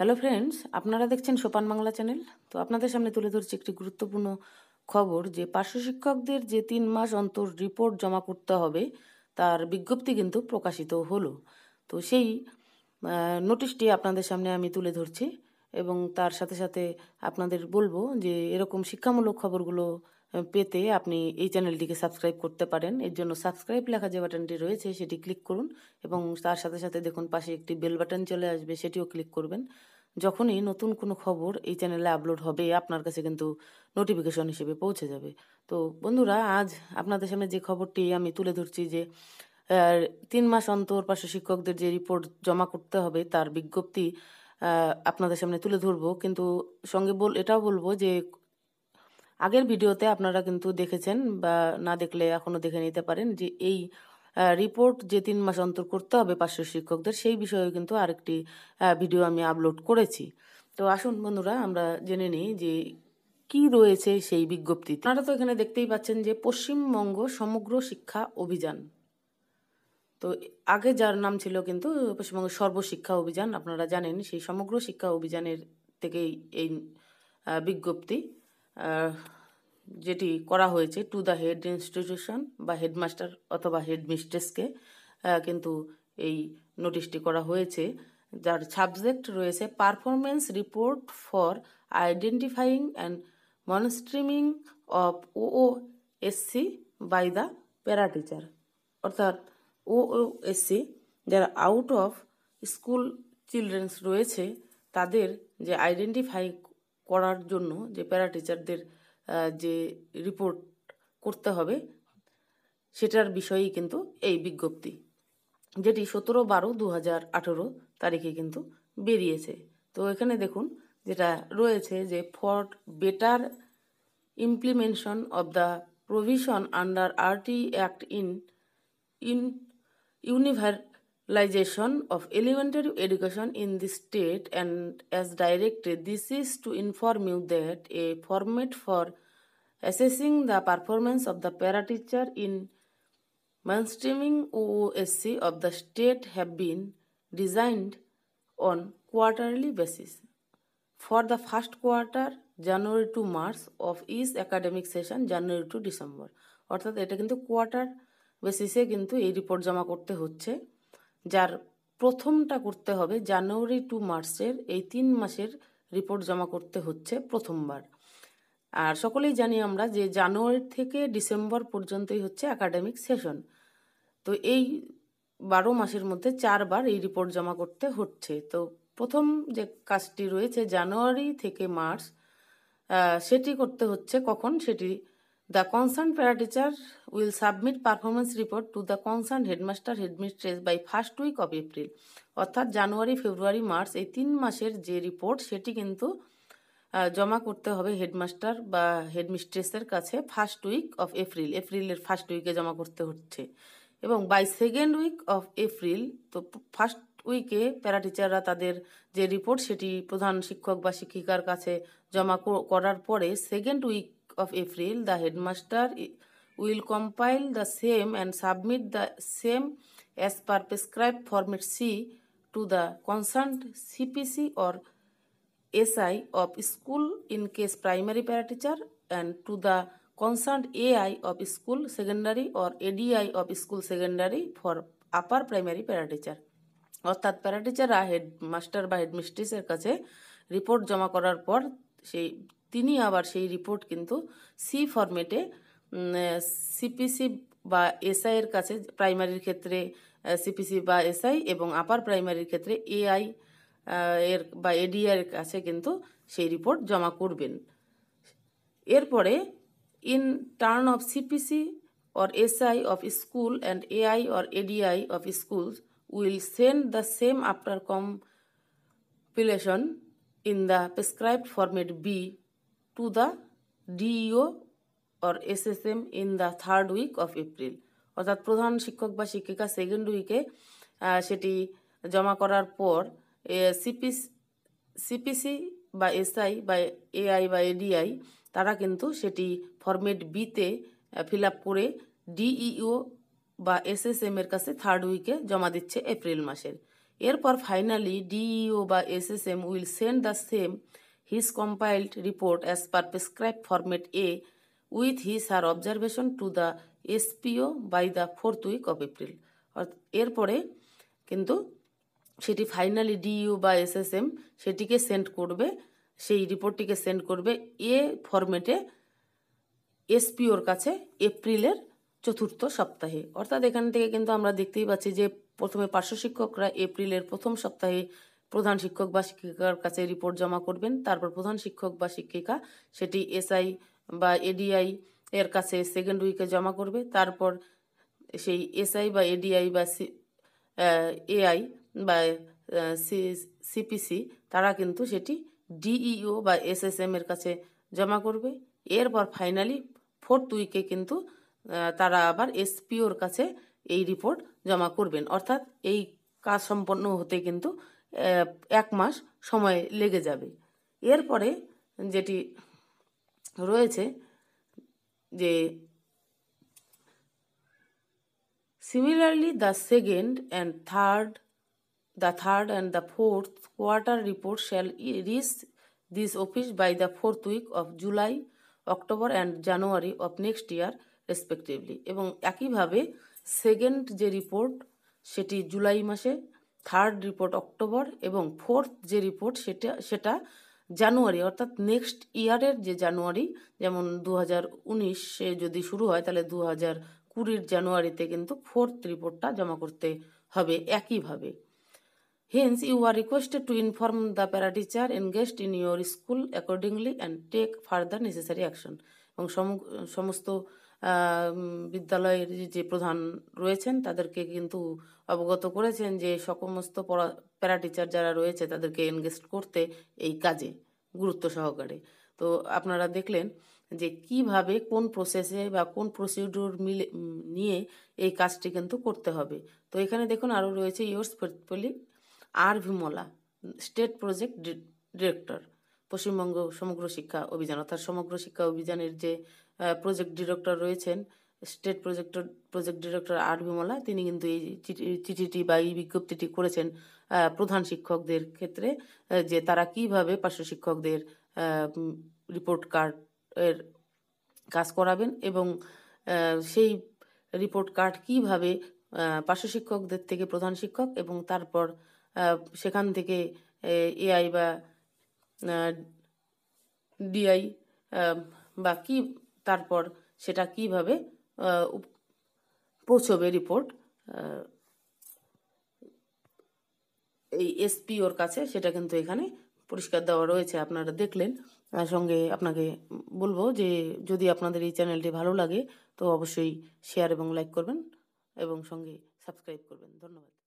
Hello friends আপনারা দেখছেন সোপান বাংলা চ্যানেল তো আপনাদের সামনে তুলে ধরছি একটি গুরুত্বপূর্ণ খবর যে পার্শ্ব শিক্ষকদের যে তিন মাস অন্তর রিপোর্ট জমা করতে হবে তার বিজ্ঞপ্তি কিন্তু প্রকাশিত হলো তো সেই নোটিশটি আপনাদের সামনে আমি তুলে ধরছি এবং তার সাথে সাথে আপনাদের বলবো যে এরকম শিক্ষামূলক খবরগুলো পেতে আপনি এই চ্যানেলটিকে সাবস্ক্রাইব করতে পারেন এর জন্য সাবস্ক্রাইব লেখা যে বাটনটি রয়েছে সেটি ক্লিক করুন এবং তার সাথে সাথে দেখুন পাশে একটি বেল বাটন চলে আসবে সেটিও ক্লিক করবেন যখনই নতুন কোনো খবর এই চ্যানেলে আপলোড হবে আপনার কাছে কিন্তু নোটিফিকেশন হিসেবে পৌঁছে যাবে তো বন্ধুরা আজ আপনাদের সামনে যে খবরটি আমি তুলে ধরছি যে তিন মাস অন্তর পাশে শিক্ষকদের যে রিপোর্ট জমা করতে হবে তার বিজ্ঞপ্তি আপনাদের সামনে তুলে ধরবো কিন্তু সঙ্গে বল এটাও বলবো যে আগের ভিডিওতে আপনারা কিন্তু দেখেছেন বা না দেখলে এখনও দেখে নিতে পারেন যে এই রিপোর্ট যে তিন মাস অন্তর করতে হবে পার্শ্ব শিক্ষকদের সেই বিষয়ে কিন্তু আরেকটি ভিডিও আমি আপলোড করেছি তো আসুন বন্ধুরা আমরা জেনে নিই যে কি রয়েছে সেই বিজ্ঞপ্তি আপনারা তো এখানে দেখতেই পাচ্ছেন যে পশ্চিমবঙ্গ সমগ্র শিক্ষা অভিযান তো আগে যার নাম ছিল কিন্তু পশ্চিমবঙ্গের সর্বশিক্ষা অভিযান আপনারা জানেন সেই সমগ্র শিক্ষা অভিযানের থেকেই এই বিজ্ঞপ্তি যেটি করা হয়েছে টু দ্য হেড ইনস্টিটিউশন বা হেডমাস্টার অথবা হেডমিস্ট্রেসকে কিন্তু এই নোটিশটি করা হয়েছে যার সাবজেক্ট রয়েছে performance report for identifying and mainstreaming of O SC by the para teacher অর্থাৎ ও এসসি যারা আউট অফ স্কুল চিলড্রেন্স রয়েছে তাদের যে আইডেন্টিফাই করার জন্য যে প্যারা টিচারদের যে রিপোর্ট করতে হবে সেটার বিষয়েই কিন্তু এই বিজ্ঞপ্তি যেটি সতেরো বারো দু হাজার আঠেরো তারিখে কিন্তু বেরিয়েছে তো এখানে দেখুন যেটা রয়েছে যে for better implementation of the provision under RT act in in ইউনিভার Liberalization of elementary education in the state and as directed, this is to inform you that a format for assessing the performance of the para teacher in mainstreaming OOSC of the state have been designed on quarterly basis. For the first quarter, January to March of is academic session January to December অর্থাৎ এটা কিন্তু quarter বেসিসে কিন্তু এই report জমা করতে হচ্ছে যার প্রথমটা করতে হবে জানুয়ারি টু মার্চের এই তিন মাসের রিপোর্ট জমা করতে হচ্ছে প্রথমবার আর সকলেই জানি আমরা যে জানুয়ারি থেকে ডিসেম্বর পর্যন্তই হচ্ছে একাডেমিক সেশন তো এই বারো মাসের মধ্যে চারবার এই রিপোর্ট জমা করতে হচ্ছে তো প্রথম যে কাজটি রয়েছে জানুয়ারি থেকে মার্চ সেটি করতে হচ্ছে কখন সেটি The concerned parateacher will submit performance report to the concerned headmaster headmistress by first week of April অর্থাৎ জানুয়ারি ফেব্রুয়ারি মার্চ এই তিন মাসের যে রিপোর্ট সেটি কিন্তু জমা করতে হবে হেডমাস্টার বা হেডমিস্ট্রেসের কাছে ফার্স্ট উইক অফ এপ্রিল এপ্রিলের ফার্স্ট উইকে জমা করতে হচ্ছে এবং by second week of April তো ফার্স্ট উইকে প্যারাটিচাররা তাদের যে রিপোর্ট সেটি প্রধান শিক্ষক বা শিক্ষিকার কাছে জমা করার পরে second week of April, the headmaster will compile the same and submit the same as per prescribed format C to the concerned CPC or SI of school in case primary parateacher and to the concerned AI of school secondary or ADI of school secondary for upper primary parateacher. অর্থাৎ প্যারাটিচাররা head master বা হেডমিস্ট্রেসের কাছে report জমা করার পর সেই তিনি আবার সেই রিপোর্ট কিন্তু সি ফরম্যাটে সিপিসি বা এসআই এর কাছে প্রাইমারির ক্ষেত্রে সিপিসি বা এসআই এবং আপার প্রাইমারির ক্ষেত্রে এআই এর বা এডিআর কাছে কিন্তু সেই রিপোর্ট জমা করবেন এরপরে in turn of CPC or SI of school and AI or ADI of will will the same same compilation in the prescribed format B to the DEO or SSM in the third week of April অর্থাৎ প্রধান শিক্ষক বা শিক্ষিকা second উইকে সেটি জমা করার পর সিপিস সিপিসি বা এসআই বা এআই বা এডিআই তারা কিন্তু সেটি ফরমেট বিতে ফিল আপ করে ডিইও e বা এসএসএম এর কাছে থার্ড উইকে জমা দিচ্ছে এপ্রিল মাসের এরপর ফাইনালি ডিইও e বা SSM will send the same his compiled report as per prescribed format A with his her observation to the SPO by the fourth week of April এরপরে কিন্তু সেটি finally DU বা SSM সেটিকে send করবে সেই রিপোর্টটিকে send করবে এ ফরম্যাটে এসপিওর কাছে এপ্রিলের চতুর্থ সপ্তাহে অর্থাৎ এখান থেকে কিন্তু আমরা দেখতেই পাচ্ছি যে প্রথমে পার্শ্ব শিক্ষকরা এপ্রিলের প্রথম সপ্তাহে প্রধান শিক্ষক বা শিক্ষিকার কাছে রিপোর্ট জমা করবেন তারপর প্রধান শিক্ষক বা শিক্ষিকা সেটি এসআই বা এডিআই এর কাছে সেকেন্ড উইকে জমা করবে তারপর সেই এসআই বা এডিআই বা সি এআই বা সিপিসি তারা কিন্তু সেটি ডিইও e বা এসএসএম এর কাছে জমা করবে এরপর ফাইনালি ফোর্থ উইকে কিন্তু তারা আবার এসপিওর কাছে এই রিপোর্ট জমা করবেন অর্থাৎ এই কাজ সম্পন্ন হতে কিন্তু এক মাস সময় লেগে যাবে এরপরে যেটি রয়েছে যে similarly the second and third the third and the fourth quarter report shall reach this office by the fourth week of July October and January of next year respectively এবং একইভাবে সেকেন্ড যে রিপোর্ট সেটি July মাসে third report October এবং fourth যে report সেটা সেটা জানুয়ারি অর্থাৎ নেক্সট ইয়ারের যে জানুয়ারি যেমন দু হাজার উনিশে যদি শুরু হয় তাহলে দু হাজার কুড়ির জানুয়ারিতে কিন্তু ফোর্থ রিপোর্টটা জমা করতে হবে একইভাবে hence you are requested to inform the para teacher engaged in your school accordingly and take further necessary action এবং সমস্ত বিদ্যালয়ের যে প্রধান রয়েছেন তাদেরকে কিন্তু অবগত করেছেন যে সমস্ত পড়া প্যারা টিচার যারা রয়েছে তাদেরকে এনগেস্ট করতে এই কাজে গুরুত্ব সহকারে তো আপনারা দেখলেন যে কিভাবে কোন প্রসেসে বা কোন প্রসিডিউর মিলে নিয়ে এই কাজটি কিন্তু করতে হবে তো এখানে দেখুন আরও রয়েছে yours faithfully R Vimla state project director Paschimbanga Samagra Shiksha Abhiyan অর্থাৎ সমগ্র শিক্ষা অভিযানের যে প্রজেক্ট ডিরেক্টর রয়েছেন state projector project director R Bimla তিনি কিন্তু এই চিঠিটি বা এই বিজ্ঞপ্তিটি করেছেন প্রধান শিক্ষকদের ক্ষেত্রে যে তারা কিভাবে পার্শ্ব শিক্ষকদের রিপোর্ট কার্ড এর কাজ করাবেন এবং সেই রিপোর্ট কার্ড কিভাবে পার্শ্ব শিক্ষকদের থেকে প্রধান শিক্ষক এবং তারপর সেখান থেকে এআই বা ডিআই বা কি তারপর সেটা কিভাবে পৌঁছবে রিপোর্ট এই এসপি ওর কাছে সেটা কিন্তু এখানে পরিষ্কার দেওয়া রয়েছে আপনারা দেখলেন তার সঙ্গে আপনাকে বলবো যে যদি আপনাদের এই চ্যানেলটি ভালো লাগে তো অবশ্যই শেয়ার এবং লাইক করবেন এবং সঙ্গে সাবস্ক্রাইব করবেন ধন্যবাদ